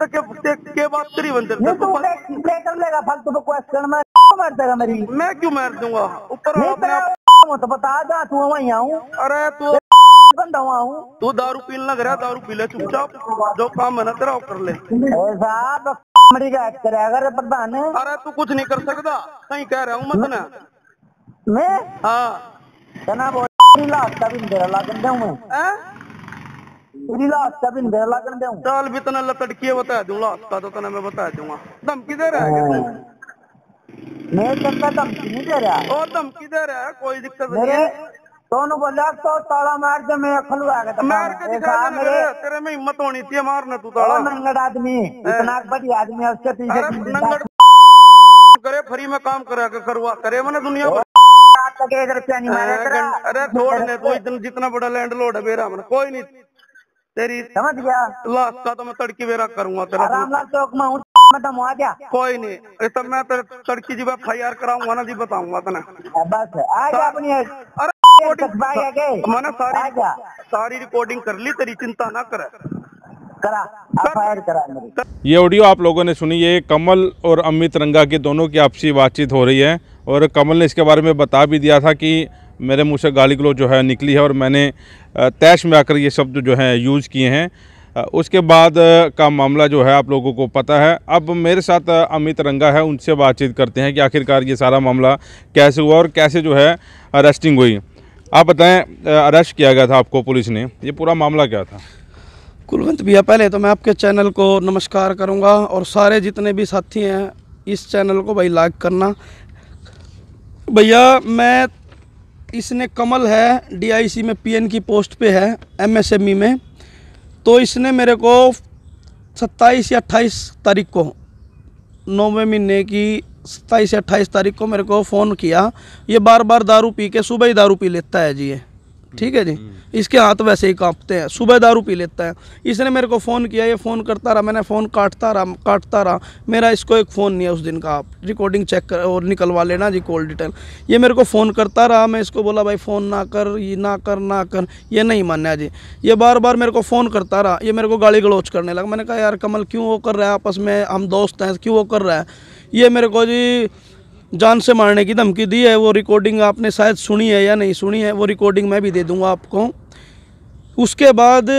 तक के, के बात करी बनते तो कर लेगा फालतू को क्वेश्चन में मार देगा मेरी मैं क्यों मार दूंगा ऊपर तो बता जा तू वहीं आऊँ अरे तू बंदा हुआ हूँ तू दारू पीने लग रहा दारू पी ले चुपचाप जो काम है ना तेरा कर ले साहब अगर प्रधान अरे तू कुछ नहीं कर सकता सही कह रहा हूं मत ना मैं हाँ तना बोल लागता भी तेरा लागन दे मैं उजला दे चल भी तना लटट बता दूंगा उसका तो तना मैं बता दूंगा दम किधर है मैं दे रहा किधर है कोई दिक्कत नहीं दोनों को तो ताला मार दे मैं के मार के दिखा मेरे तेरे में हिम्मत होनी थी तू ताला नंगड़ आदमी इतना बढ़िया आदमी है उसके पीछे नंगड़ करे फ्री में काम करा के करवा करे मैंने दुनिया अरे छोड़ ने इतना जितना बड़ा लैंड लोड है मेरा कोई नहीं तेरी समझ गया लास्ता तो मैं तड़की वेरा करूंगा तेरा रामलाल चौक में हूँ मतलब तो वहाँ गया कोई नहीं ये सब मैं तेरे तड़की जी एफ आई आर कराऊंगा ना जी बताऊंगा तना बस आ गया अपनी अरे मैंने सारी सारी रिकॉर्डिंग कर ली तेरी चिंता ना कर ये ऑडियो आप लोगों ने सुनी ये कमल और अमित रंगा के दोनों की आपसी बातचीत हो रही है और कमल ने इसके बारे में बता भी दिया था कि मेरे मुंह से गाली गलो जो है निकली है और मैंने तैश में आकर ये शब्द जो है यूज़ किए हैं उसके बाद का मामला जो है आप लोगों को पता है अब मेरे साथ अमित रंगा है उनसे बातचीत करते हैं कि आखिरकार ये सारा मामला कैसे हुआ और कैसे जो है अरेस्टिंग हुई आप बताएं अरेस्ट किया गया था आपको पुलिस ने ये पूरा मामला क्या था कुलवंत भैया पहले तो मैं आपके चैनल को नमस्कार करूंगा और सारे जितने भी साथी हैं इस चैनल को भाई लाइक करना भैया मैं इसने कमल है डीआईसी में पीएन की पोस्ट पे है एमएसएमई e में तो इसने मेरे को 27 या 28 तारीख को नौवें महीने की सत्ताईस या अट्ठाईस तारीख को मेरे को फ़ोन किया ये बार बार दारू पी के सुबह ही दारू पी लेता है जी ये ठीक है जी इसके हाथ वैसे ही कांपते हैं सुबह दारू पी लेता है इसने मेरे को फ़ोन किया ये फ़ोन करता रहा मैंने फ़ोन काटता रहा काटता रहा मेरा इसको एक फ़ोन नहीं है उस दिन का आप रिकॉर्डिंग चेक कर और निकलवा लेना जी कॉल डिटेल ये मेरे को फ़ोन करता रहा मैं इसको बोला भाई फ़ोन ना कर ये ना कर ना कर ये नहीं मानना जी ये बार बार मेरे को फ़ोन करता रहा ये मेरे को गाली गलोच करने लगा मैंने कहा यार कमल क्यों वो कर रहा है आपस में हम दोस्त हैं क्यों वो कर रहा है ये मेरे को जी जान से मारने की धमकी दी है वो रिकॉर्डिंग आपने शायद सुनी है या नहीं सुनी है वो रिकॉर्डिंग मैं भी दे दूँगा आपको उसके बाद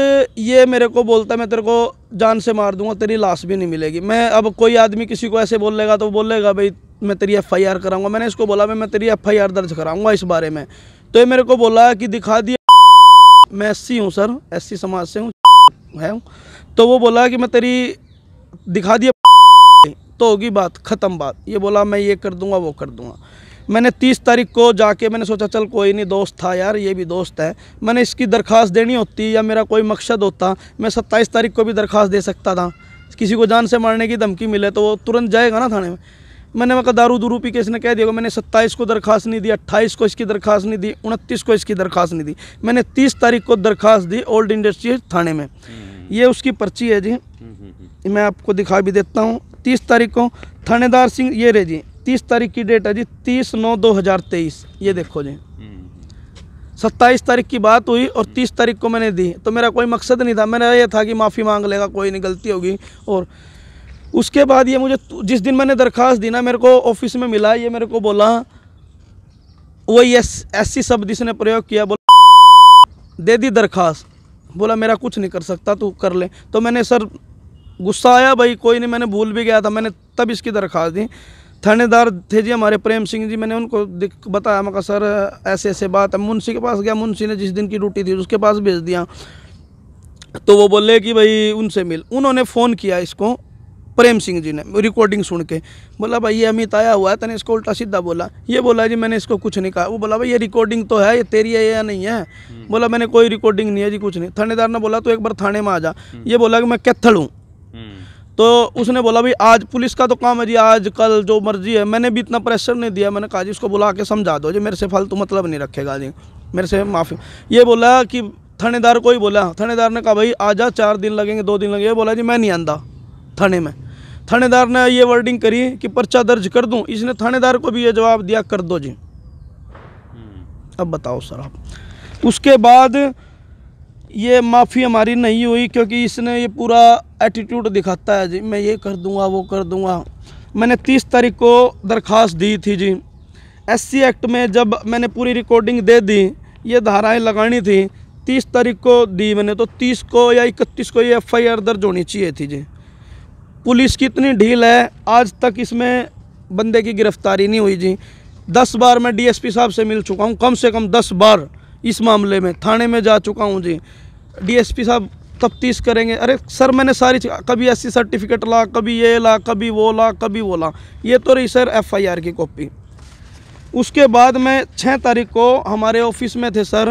ये मेरे को बोलता है मैं तेरे को जान से मार दूंगा तेरी लाश भी नहीं मिलेगी मैं अब कोई आदमी किसी को ऐसे बोल लेगा तो बोलेगा भाई मैं तेरी एफ़ आई आर मैंने इसको बोला भाई मैं तेरी एफ़ आई आर दर्ज कराऊँगा इस बारे में तो ये मेरे को बोला कि दिखा दिया मैं एस सी हूँ सर एस सी समाज से हूँ है तो वो बोला कि मैं तेरी दिखा दिया तो होगी बात ख़त्म बात ये बोला मैं ये कर दूंगा वो कर दूंगा मैंने तीस तारीख को जाके मैंने सोचा चल कोई नहीं दोस्त था यार ये भी दोस्त है मैंने इसकी दरख्वास्त देनी होती या मेरा कोई मकसद होता मैं सत्ताईस तारीख को भी दरख्वास्त दे सकता था किसी को जान से मारने की धमकी मिले तो वो तुरंत जाएगा ना थाने में मैंने वहाँ दारू दुरू पी के इसने कह दिया मैंने सत्ताईस को दरख्वास्त नहीं दी अट्ठाईस को इसकी दरख्वास्त नहीं दी उनतीस को इसकी दरख्वास्त नहीं दी मैंने तीस तारीख को दरख्वास्त दी ओल्ड इंडस्ट्री थाने में ये उसकी पर्ची है जी मैं आपको दिखा भी देता हूँ तीस तारीख को थानेदार सिंह ये रहे जी तीस तारीख की डेट है जी तीस नौ दो हज़ार तेईस ये देखो जी सत्ताईस तारीख की बात हुई और तीस तारीख को मैंने दी तो मेरा कोई मकसद नहीं था मेरा ये था कि माफ़ी मांग लेगा कोई नहीं गलती होगी और उसके बाद ये मुझे जिस दिन मैंने दरख्वास्त दी ना मेरे को ऑफिस में मिला ये मेरे को बोला वही एस एस सी शब्द जिसने प्रयोग किया बोला दे दी दरख्वास्त बोला मेरा कुछ नहीं कर सकता तू कर ले तो मैंने सर गुस्सा आया भाई कोई नहीं मैंने भूल भी गया था मैंने तब इसकी दरख्वास्त दी थानेदार थे जी हमारे प्रेम सिंह जी मैंने उनको बताया मैं सर ऐसे ऐसे बात है मुंशी के पास गया मुंशी ने जिस दिन की ड्यूटी थी उसके पास भेज दिया तो वो बोले कि भाई उनसे मिल उन्होंने फ़ोन किया इसको प्रेम सिंह जी ने रिकॉर्डिंग सुन के बोला भाई ये अमित आया हुआ है तने इसको उल्टा सीधा बोला ये बोला जी मैंने इसको कुछ नहीं कहा वो बोला भाई ये रिकॉर्डिंग तो है ये तेरी है या नहीं है बोला मैंने कोई रिकॉर्डिंग नहीं है जी कुछ नहीं थानेदार ने बोला तो एक बार थाने में आ जा ये बोला कि मैं कैथल हूँ हम्म। तो उसने बोला भाई आज पुलिस का तो काम है जी आज कल जो मर्जी है मैंने भी इतना प्रेशर नहीं दिया मैंने कहा जी उसको बुला के समझा दो जी मेरे से फालतू मतलब नहीं रखेगा जी मेरे से माफ़ी ये बोला कि थानेदार को ही बोला थानेदार ने कहा भाई आजा चार दिन लगेंगे दो दिन लगेंगे बोला जी मैं नहीं आंदा थाने में थानेदार ने ये वर्डिंग करी कि पर्चा दर्ज कर दूँ इसने थानेदार को भी ये जवाब दिया कर दो जी हम्म। अब बताओ सर आप उसके बाद ये माफ़ी हमारी नहीं हुई क्योंकि इसने ये पूरा एटीट्यूड दिखाता है जी मैं ये कर दूंगा वो कर दूंगा मैंने तीस तारीख को दरख्वास्त दी थी जी एससी एक्ट में जब मैंने पूरी रिकॉर्डिंग दे दी ये धाराएं लगानी थी तीस तारीख को दी मैंने तो तीस को या इकतीस को ये एफआईआर दर्ज होनी चाहिए थी जी पुलिस की इतनी ढील है आज तक इसमें बंदे की गिरफ्तारी नहीं हुई जी दस बार मैं डी साहब से मिल चुका हूँ कम से कम दस बार इस मामले में थाने में जा चुका हूँ जी डीएसपी साहब तफ्तीश करेंगे अरे सर मैंने सारी कभी ऐसी सर्टिफिकेट ला कभी ये ला कभी वो ला कभी वो ला ये तो रही सर एफआईआर की कॉपी उसके बाद मैं छः तारीख को हमारे ऑफिस में थे सर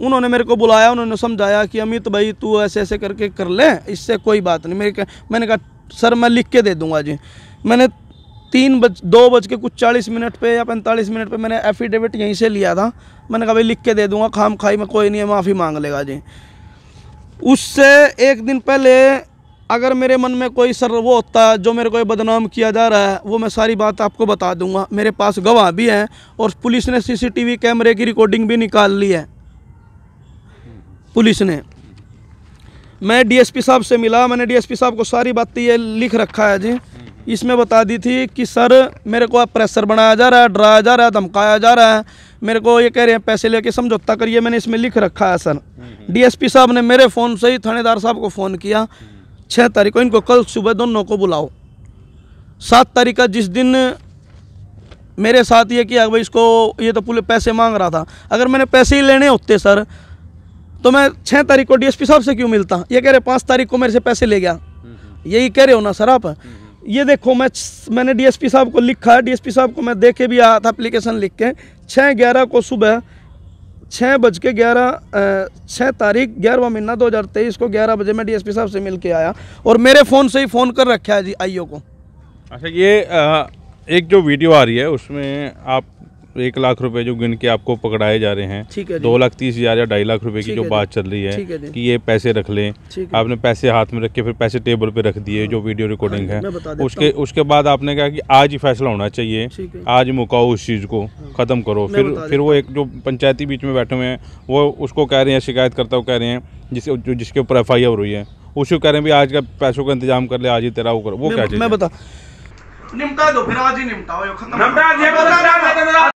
उन्होंने मेरे को बुलाया उन्होंने समझाया कि अमित भाई तू ऐसे ऐसे करके कर ले इससे कोई बात नहीं मेरे मैंने कहा सर मैं लिख के दे दूँगा जी मैंने तीन बज दो बज के कुछ चालीस मिनट पे या पैंतालीस मिनट पे मैंने एफिडेविट यहीं से लिया था मैंने कहा भाई लिख के दे दूंगा खाम खाई में कोई नहीं है माफ़ी मांग लेगा जी उससे एक दिन पहले अगर मेरे मन में कोई सर वो होता है जो मेरे को बदनाम किया जा रहा है वो मैं सारी बात आपको बता दूंगा मेरे पास गवाह भी हैं और पुलिस ने सीसीटीवी कैमरे की रिकॉर्डिंग भी निकाल ली है पुलिस ने मैं डीएसपी साहब से मिला मैंने डीएसपी साहब को सारी बात ये लिख रखा है जी इसमें बता दी थी कि सर मेरे को आप प्रेशर बनाया जा रहा है डराया जा रहा है धमकाया जा रहा है मेरे को ये कह रहे हैं पैसे लेके समझौता करिए मैंने इसमें लिख रखा है सर हम्म, हम्म। डीएसपी साहब ने मेरे फ़ोन से ही थानेदार साहब को फ़ोन किया छः तारीख को इनको कल सुबह दोनों को बुलाओ सात तारीख का जिस दिन मेरे साथ ये किया भाई इसको ये तो पूरे पैसे मांग रहा था अगर मैंने पैसे ही लेने होते सर तो मैं छः तारीख को डीएसपी साहब से क्यों मिलता ये कह रहे पाँच तारीख को मेरे से पैसे ले गया हम्म, यही कह रहे हो ना सर आप ये देखो मैं मैंने डीएसपी साहब को लिखा है डीएसपी साहब को मैं दे के भी आया था अप्लीकेशन लिख के छः ग्यारह को सुबह छः बज के ग्यारह छः तारीख ग्यारहवा महीना दो हज़ार तेईस को ग्यारह बजे मैं डीएसपी साहब से मिल के आया और मेरे फ़ोन से ही फ़ोन कर रखा है जी आईओ को अच्छा ये आ, एक जो वीडियो आ रही है उसमें आप एक लाख रुपए जो गिन के आपको पकड़ाए जा रहे हैं दो लाख तीस हजार या ढाई लाख रुपए की जो बात चल रही है कि ये पैसे रख लें आपने पैसे हाथ में रखे फिर पैसे टेबल पे रख दिए हाँ। जो वीडियो रिकॉर्डिंग हाँ, है उसके उसके बाद आपने कहा कि आज ही फैसला होना चाहिए आज मुकाओ उस चीज़ को हाँ। ख़त्म करो फिर फिर वो एक जो पंचायती बीच में बैठे हुए हैं वो उसको कह रहे हैं शिकायत करता हुआ कह रहे हैं जिसके जिसके ऊपर एफ आई आर हुई है उसको कह रहे हैं आज का पैसों का इंतजाम कर ले आज ही तेरा वो कह वो दो फिर आज ही निमटाओ खत्म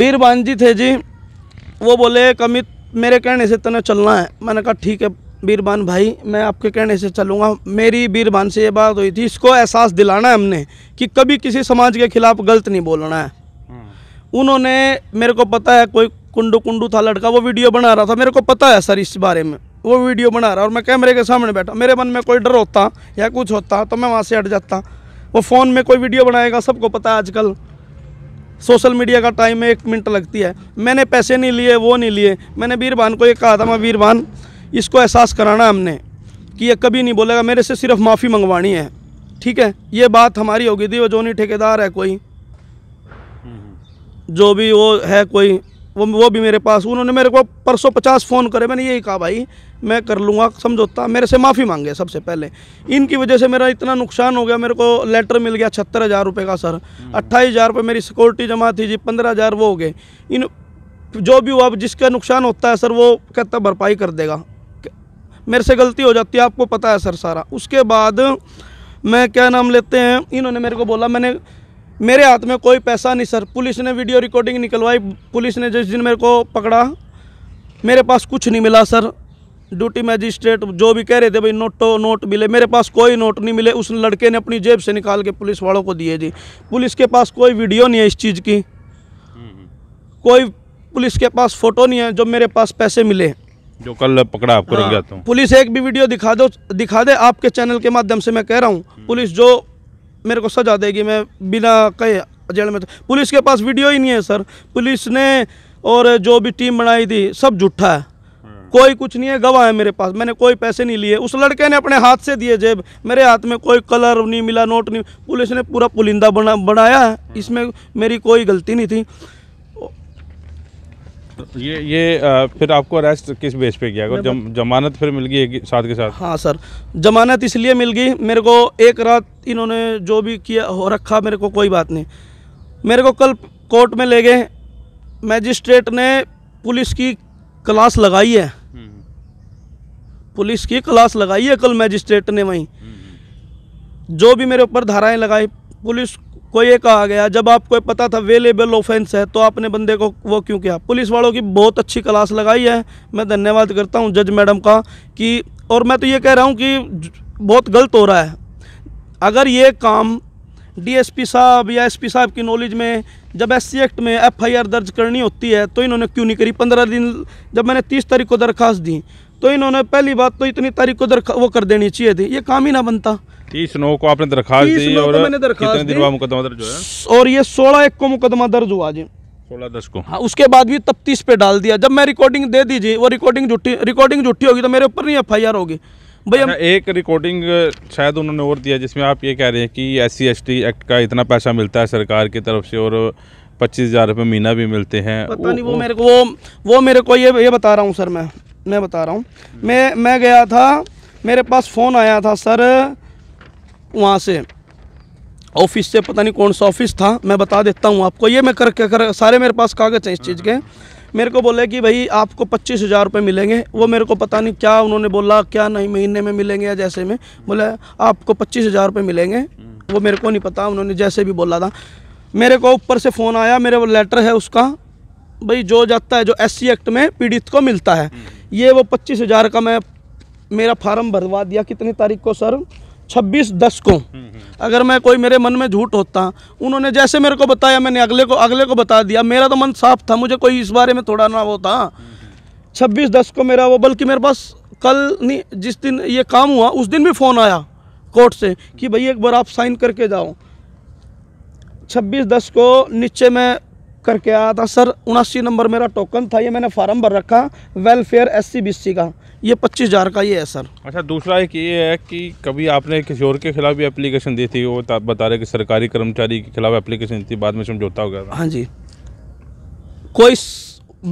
वीर जी थे जी वो बोले कमित मेरे कहने से तने चलना है मैंने कहा ठीक है बीरबान भाई मैं आपके कहने से चलूँगा मेरी बीरबान से ये बात हुई थी इसको एहसास दिलाना है हमने कि कभी किसी समाज के खिलाफ गलत नहीं बोलना है उन्होंने मेरे को पता है कोई कुंडू कुंडू था लड़का वो वीडियो बना रहा था मेरे को पता है सर इस बारे में वो वीडियो बना रहा और मैं कैमरे के सामने बैठा मेरे मन में कोई डर होता या कुछ होता तो मैं वहाँ से हट जाता वो फ़ोन में कोई वीडियो बनाएगा सबको पता है आजकल सोशल मीडिया का टाइम एक मिनट लगती है मैंने पैसे नहीं लिए वो नहीं लिए मैंने वीरबान को ये कहा था मैं वीरबान इसको एहसास कराना हमने कि ये कभी नहीं बोलेगा मेरे से सिर्फ माफ़ी मंगवानी है ठीक है ये बात हमारी होगी थी वो जो नहीं ठेकेदार है कोई हम्म। जो भी वो है कोई वो वो भी मेरे पास उन्होंने मेरे को परसों पचास फ़ोन करे मैंने यही कहा भाई मैं कर लूँगा समझौता मेरे से माफ़ी मांगे सबसे पहले इनकी वजह से मेरा इतना नुकसान हो गया मेरे को लेटर मिल गया छहत्तर हज़ार रुपये का सर हम्म। अट्ठाईस हज़ार रुपये मेरी सिक्योरिटी जमा थी जी पंद्रह हज़ार वो हो गए इन जो भी हुआ अब जिसका नुकसान होता है सर वो कहता भरपाई कर देगा मेरे से गलती हो जाती है आपको पता है सर सारा उसके बाद मैं क्या नाम लेते हैं इन्होंने मेरे को बोला मैंने मेरे हाथ में कोई पैसा नहीं सर पुलिस ने वीडियो रिकॉर्डिंग निकलवाई पुलिस ने जिस दिन मेरे को पकड़ा मेरे पास कुछ नहीं मिला सर ड्यूटी मैजिस्ट्रेट जो भी कह रहे थे भाई नोटो नोट मिले मेरे पास कोई नोट नहीं मिले उस लड़के ने अपनी जेब से निकाल के पुलिस वालों को दिए जी पुलिस के पास कोई वीडियो नहीं है इस चीज़ की कोई पुलिस के पास फ़ोटो नहीं है जो मेरे पास पैसे मिले जो कल पकड़ा आपको हाँ, तो। पुलिस एक भी वीडियो दिखा दो दिखा दे आपके चैनल के माध्यम से मैं कह रहा हूँ हम्म। पुलिस जो मेरे को सजा देगी मैं बिना कहे जेल में तो। पुलिस के पास वीडियो ही नहीं है सर पुलिस ने और जो भी टीम बनाई थी सब झूठा है हाँ। कोई कुछ नहीं है गवाह है मेरे पास मैंने कोई पैसे नहीं लिए उस लड़के ने अपने हाथ से दिए जेब मेरे हाथ में कोई कलर नहीं मिला नोट नहीं पुलिस ने पूरा पुलिंदा बना बनाया है हाँ। इसमें मेरी कोई गलती नहीं थी ये ये आ, फिर आपको अरेस्ट किस बेस पे किया गया जम, जमानत फिर मिल गई साथ के साथ हाँ सर जमानत इसलिए मिल गई मेरे को एक रात इन्होंने जो भी किया हो रखा मेरे को कोई बात नहीं मेरे को कल कोर्ट में ले गए मैजिस्ट्रेट ने पुलिस की क्लास लगाई है हम्म। पुलिस की क्लास लगाई है कल मैजिस्ट्रेट ने वहीं हम्म। जो भी मेरे ऊपर धाराएं लगाई पुलिस कोई ये कहा गया जब आपको पता था अवेलेबल ऑफेंस है तो आपने बंदे को वो क्यों किया पुलिस वालों की बहुत अच्छी क्लास लगाई है मैं धन्यवाद करता हूँ जज मैडम का कि और मैं तो ये कह रहा हूँ कि बहुत गलत हो रहा है अगर ये काम डीएसपी साहब या एसपी साहब की नॉलेज में जब एससी एक्ट में एफआईआर दर्ज करनी होती है तो इन्होंने क्यों नहीं करी पंद्रह दिन जब मैंने तीस तारीख को दरख्वास्त दी तो इन्होंने पहली बात तो इतनी तारीख को वो कर देनी चाहिए थी ये काम ही ना बनता तीस नौ को आपने दरखास्त दी और मैंने कितने दिन बाद मुकदमा दर्ज हुआ और ये सोलह एक को मुकदमा दर्ज हुआ जी सोलह दस को हाँ उसके बाद भी तफ्तीश पे डाल दिया जब मैं रिकॉर्डिंग दे दीजिए वो रिकॉर्डिंग झूठी रिकॉर्डिंग झूठी होगी तो मेरे ऊपर नहीं एफ आई आर होगी भैया अच्छा, एक रिकॉर्डिंग शायद उन्होंने और दिया जिसमें आप ये कह रहे हैं कि एस सी एक्ट का इतना पैसा मिलता है सरकार की तरफ से और पच्चीस हज़ार रुपये महीना भी मिलते हैं पता वो, नहीं वो मेरे को वो वो मेरे को ये ये बता रहा हूँ सर मैं मैं बता रहा हूँ मैं मैं गया था मेरे पास फ़ोन आया था सर वहाँ से ऑफिस से पता नहीं कौन सा ऑफिस था मैं बता देता हूँ आपको ये मैं कर के कर सारे मेरे पास कागज़ हैं इस चीज़ के मेरे को बोले कि भाई आपको पच्चीस हज़ार रुपये मिलेंगे वो मेरे को पता नहीं क्या उन्होंने बोला क्या नहीं महीने में मिलेंगे या जैसे में बोले आपको पच्चीस हज़ार रुपये मिलेंगे वो मेरे को नहीं पता उन्होंने जैसे भी बोला था मेरे को ऊपर से फ़ोन आया मेरे वो लेटर है उसका भाई जो जाता है जो एस एक्ट में पीड़ित को मिलता है ये वो पच्चीस हज़ार का मैं मेरा फार्म भरवा दिया कितनी तारीख को सर छब्बीस दस को अगर मैं कोई मेरे मन में झूठ होता उन्होंने जैसे मेरे को बताया मैंने अगले को अगले को बता दिया मेरा तो मन साफ था मुझे कोई इस बारे में थोड़ा ना वो था छब्बीस दस को मेरा वो बल्कि मेरे पास कल नहीं जिस दिन ये काम हुआ उस दिन भी फ़ोन आया कोर्ट से कि भाई एक बार आप साइन करके जाओ छब्बीस दस को नीचे मैं करके आया था सर उनासी नंबर मेरा टोकन था ये मैंने फार्म भर रखा वेलफेयर एस सी का ये पच्चीस हज़ार का ये है सर अच्छा दूसरा एक ये है कि कभी आपने किसी और के खिलाफ भी एप्लीकेशन दी थी वो बता रहे कि सरकारी कर्मचारी के खिलाफ एप्लीकेशन थी बाद में समझौता हो गया था हाँ जी कोई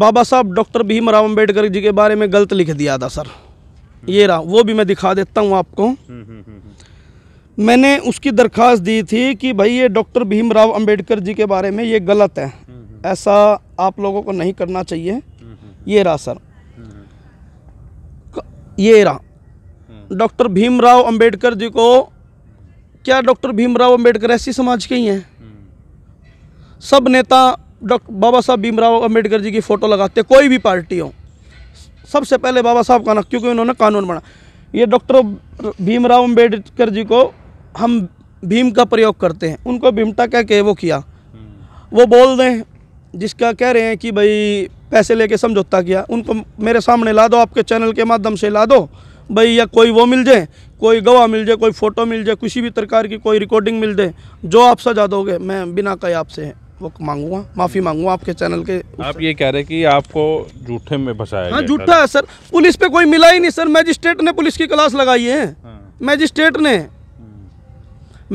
बाबा साहब डॉक्टर भीम राम अम्बेडकर जी के बारे में गलत लिख दिया था सर ये रहा वो भी मैं दिखा देता हूँ आपको हम्म, हम्म, हम्म, मैंने उसकी दरख्वास्त दी थी कि भाई ये डॉक्टर भीमराव अंबेडकर जी के बारे में ये गलत है ऐसा आप लोगों को नहीं करना चाहिए ये रहा सर ये रहा हम्म। डॉक्टर भीमराव अंबेडकर जी को क्या डॉक्टर भीमराव अंबेडकर ऐसी समाज के ही हैं हम्म। सब नेता डॉक्टर बाबा साहब भीमराव अंबेडकर जी की फ़ोटो लगाते कोई भी पार्टी हो सबसे पहले बाबा साहब का ना क्योंकि उन्होंने कानून बना ये डॉक्टर भीमराव अम्बेडकर जी को हम भीम का प्रयोग करते हैं उनको भीमटा क्या के वो किया हम्म। वो बोल दें जिसका कह रहे हैं कि भाई पैसे लेके समझौता किया उनको मेरे सामने ला दो आपके चैनल के माध्यम से ला दो भाई या कोई वो मिल जाए कोई गवाह मिल जाए कोई फ़ोटो मिल जाए किसी भी प्रकार की कोई रिकॉर्डिंग मिल जाए जो आप सजा दोगे मैं बिना कहे आपसे वो मांगूंगा माफ़ी मांगूंगा आपके चैनल के आप ये कह रहे हैं कि आपको झूठे में फंसाया हाँ झूठा है सर पुलिस पे कोई मिला ही नहीं सर मैजिस्ट्रेट ने पुलिस की क्लास लगाई है हाँ। मैजिस्ट्रेट ने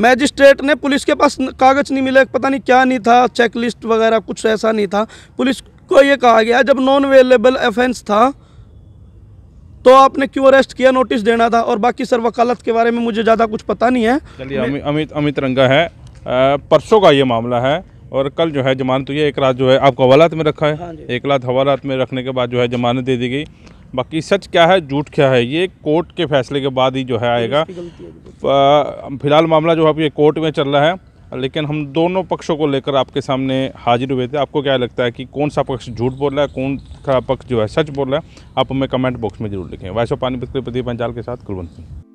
मैजिस्ट्रेट ने पुलिस के पास कागज़ नहीं मिले पता नहीं क्या नहीं था चेक लिस्ट वगैरह कुछ ऐसा नहीं था पुलिस को ये कहा गया जब नॉन अवेलेबल ऑफेंस था तो आपने क्यों अरेस्ट किया नोटिस देना था और बाकी सर वकालत के बारे में मुझे ज़्यादा कुछ पता नहीं है चलिए अमित अमित रंगा है परसों का ये मामला है और कल जो है जमानत तो ये एक रात जो है आपको हवालात में रखा है हाँ एक रात हवालात में रखने के बाद जो है जमानत दे दी गई बाकी सच क्या है झूठ क्या है ये कोर्ट के फैसले के बाद ही जो है आएगा फिलहाल मामला जो है ये कोर्ट में चल रहा है लेकिन हम दोनों पक्षों को लेकर आपके सामने हाजिर हुए थे आपको क्या लगता है कि कौन सा पक्ष झूठ बोल रहा है कौन सा पक्ष जो है सच बोल रहा है आप हमें कमेंट बॉक्स में जरूर लिखें वैसे पानीपत के प्रदीप पंचाल के साथ कुलवंत सिंह